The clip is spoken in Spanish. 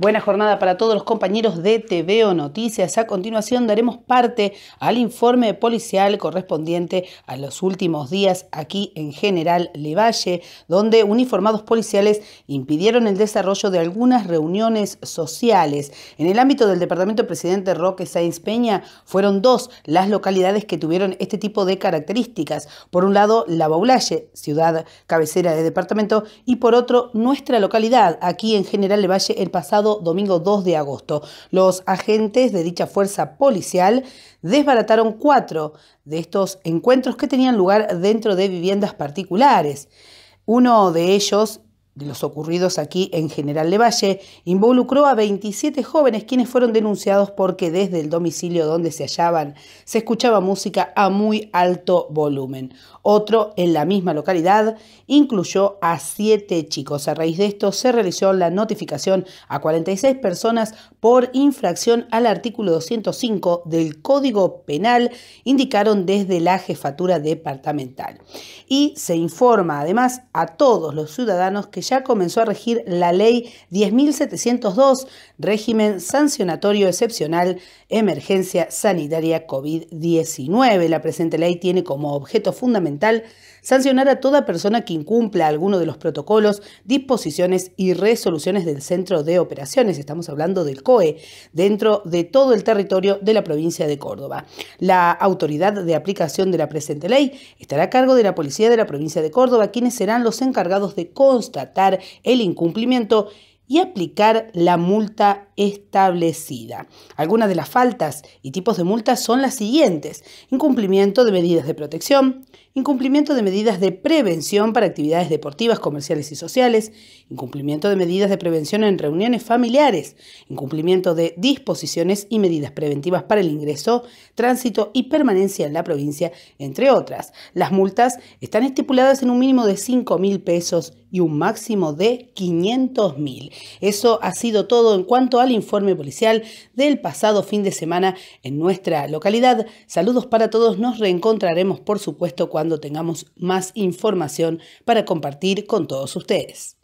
Buena jornada para todos los compañeros de TVO Noticias. A continuación daremos parte al informe policial correspondiente a los últimos días aquí en General Levalle, donde uniformados policiales impidieron el desarrollo de algunas reuniones sociales. En el ámbito del Departamento Presidente Roque Sáenz Peña, fueron dos las localidades que tuvieron este tipo de características. Por un lado, La Baulalle, ciudad cabecera de departamento, y por otro, nuestra localidad, aquí en General Levalle, el pasado domingo 2 de agosto. Los agentes de dicha fuerza policial desbarataron cuatro de estos encuentros que tenían lugar dentro de viviendas particulares. Uno de ellos de los ocurridos aquí en General Levalle, involucró a 27 jóvenes quienes fueron denunciados porque desde el domicilio donde se hallaban se escuchaba música a muy alto volumen. Otro, en la misma localidad, incluyó a 7 chicos. A raíz de esto se realizó la notificación a 46 personas por infracción al artículo 205 del Código Penal, indicaron desde la jefatura departamental. Y se informa además a todos los ciudadanos que ya comenzó a regir la ley 10.702, régimen sancionatorio excepcional, emergencia sanitaria COVID-19. La presente ley tiene como objeto fundamental sancionar a toda persona que incumpla alguno de los protocolos, disposiciones y resoluciones del Centro de Operaciones, estamos hablando del COE, dentro de todo el territorio de la provincia de Córdoba. La autoridad de aplicación de la presente ley estará a cargo de la Policía de la provincia de Córdoba, quienes serán los encargados de constatar el incumplimiento y aplicar la multa establecida. Algunas de las faltas y tipos de multas son las siguientes. Incumplimiento de medidas de protección, incumplimiento de medidas de prevención para actividades deportivas, comerciales y sociales, incumplimiento de medidas de prevención en reuniones familiares, incumplimiento de disposiciones y medidas preventivas para el ingreso, tránsito y permanencia en la provincia, entre otras. Las multas están estipuladas en un mínimo de 5 mil pesos y un máximo de 500 mil. Eso ha sido todo en cuanto a informe policial del pasado fin de semana en nuestra localidad. Saludos para todos, nos reencontraremos por supuesto cuando tengamos más información para compartir con todos ustedes.